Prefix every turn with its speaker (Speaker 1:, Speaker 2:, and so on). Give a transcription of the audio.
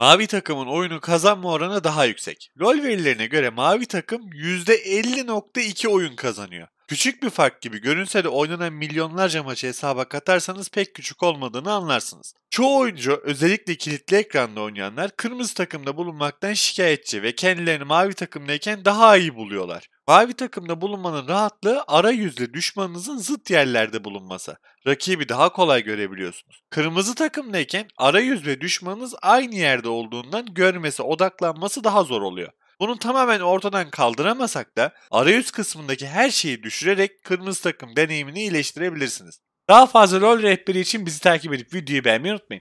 Speaker 1: Mavi takımın oyunu kazanma oranı daha yüksek. Rol verilerine göre mavi takım %50.2 oyun kazanıyor. Küçük bir fark gibi görünse de oynanan milyonlarca maçı hesaba katarsanız pek küçük olmadığını anlarsınız. Çoğu oyuncu özellikle kilitli ekranda oynayanlar kırmızı takımda bulunmaktan şikayetçi ve kendilerini mavi takımdayken daha iyi buluyorlar. Mavi takımda bulunmanın rahatlığı ara arayüzle düşmanınızın zıt yerlerde bulunması. Rakibi daha kolay görebiliyorsunuz. Kırmızı takımdayken yüz ve düşmanınız aynı yerde olduğundan görmesi, odaklanması daha zor oluyor. Bunu tamamen ortadan kaldıramasak da arayüz kısmındaki her şeyi düşürerek kırmızı takım deneyimini iyileştirebilirsiniz. Daha fazla rol rehberi için bizi takip edip videoyu beğenmeyi unutmayın.